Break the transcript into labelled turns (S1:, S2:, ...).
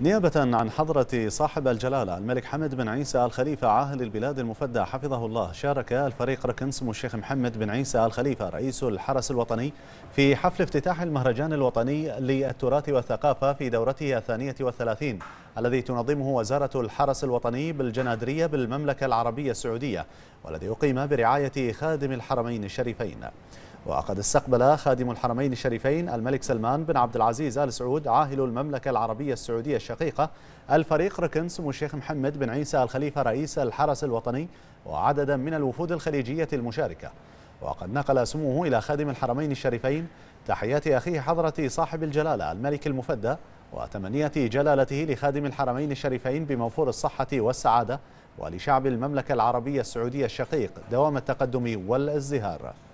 S1: نيابة
S2: عن حضرة صاحب الجلالة الملك حمد بن عيسى الخليفة عاهل البلاد المفدى حفظه الله شارك الفريق ركن سمو الشيخ محمد بن عيسى الخليفة رئيس الحرس الوطني في حفل افتتاح المهرجان الوطني للتراث والثقافة في دورته الثانية والثلاثين الذي تنظمه وزارة الحرس الوطني بالجنادرية بالمملكة العربية السعودية والذي أقيم برعاية خادم الحرمين الشريفين وقد استقبل خادم الحرمين الشريفين الملك سلمان بن عبد العزيز آل سعود عاهل المملكة العربية السعودية الشقيقة الفريق ركن سمو الشيخ محمد بن عيسى الخليفة رئيس الحرس الوطني وعددا من الوفود الخليجية المشاركة وقد نقل سموه إلى خادم الحرمين الشريفين تحيات أخيه حضرة صاحب الجلالة الملك المفدى وتمنية جلالته لخادم الحرمين الشريفين بموفور الصحة والسعادة ولشعب المملكة العربية السعودية الشقيق دوام التقدم والازدهار